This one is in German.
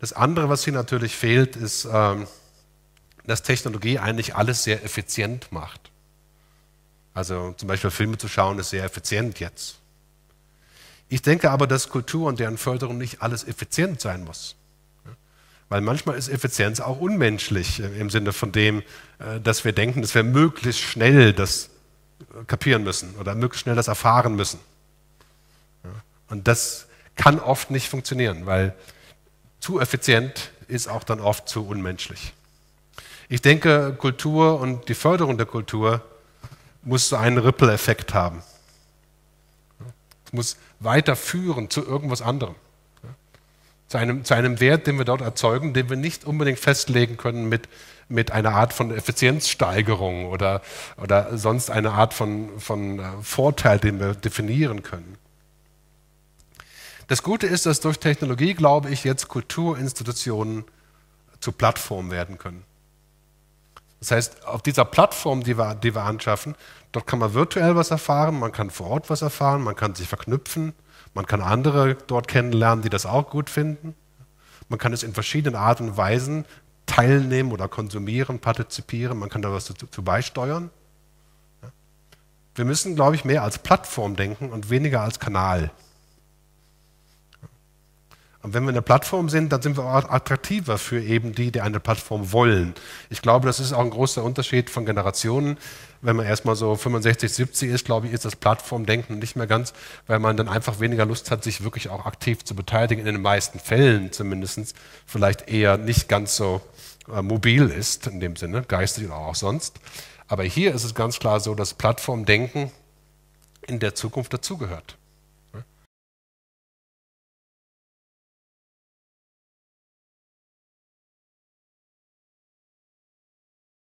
Das andere, was hier natürlich fehlt, ist, ähm, dass Technologie eigentlich alles sehr effizient macht. Also zum Beispiel Filme zu schauen ist sehr effizient jetzt. Ich denke aber, dass Kultur und deren Förderung nicht alles effizient sein muss. Weil manchmal ist Effizienz auch unmenschlich im Sinne von dem, äh, dass wir denken, dass wir möglichst schnell das äh, kapieren müssen oder möglichst schnell das erfahren müssen. Und das kann oft nicht funktionieren, weil zu effizient ist auch dann oft zu unmenschlich. Ich denke, Kultur und die Förderung der Kultur muss so einen Ripple-Effekt haben. Es muss weiterführen zu irgendwas anderem. Zu einem, zu einem Wert, den wir dort erzeugen, den wir nicht unbedingt festlegen können mit, mit einer Art von Effizienzsteigerung oder, oder sonst einer Art von, von äh, Vorteil, den wir definieren können. Das Gute ist, dass durch Technologie, glaube ich, jetzt Kulturinstitutionen zu Plattformen werden können. Das heißt, auf dieser Plattform, die wir, die wir anschaffen, dort kann man virtuell was erfahren, man kann vor Ort was erfahren, man kann sich verknüpfen, man kann andere dort kennenlernen, die das auch gut finden. Man kann es in verschiedenen Arten und Weisen teilnehmen oder konsumieren, partizipieren, man kann da was dazu beisteuern. Wir müssen, glaube ich, mehr als Plattform denken und weniger als Kanal. Und wenn wir eine Plattform sind, dann sind wir auch attraktiver für eben die, die eine Plattform wollen. Ich glaube, das ist auch ein großer Unterschied von Generationen. Wenn man erstmal so 65, 70 ist, glaube ich, ist das Plattformdenken nicht mehr ganz, weil man dann einfach weniger Lust hat, sich wirklich auch aktiv zu beteiligen, in den meisten Fällen zumindest, vielleicht eher nicht ganz so äh, mobil ist in dem Sinne, geistig oder auch sonst. Aber hier ist es ganz klar so, dass Plattformdenken in der Zukunft dazugehört.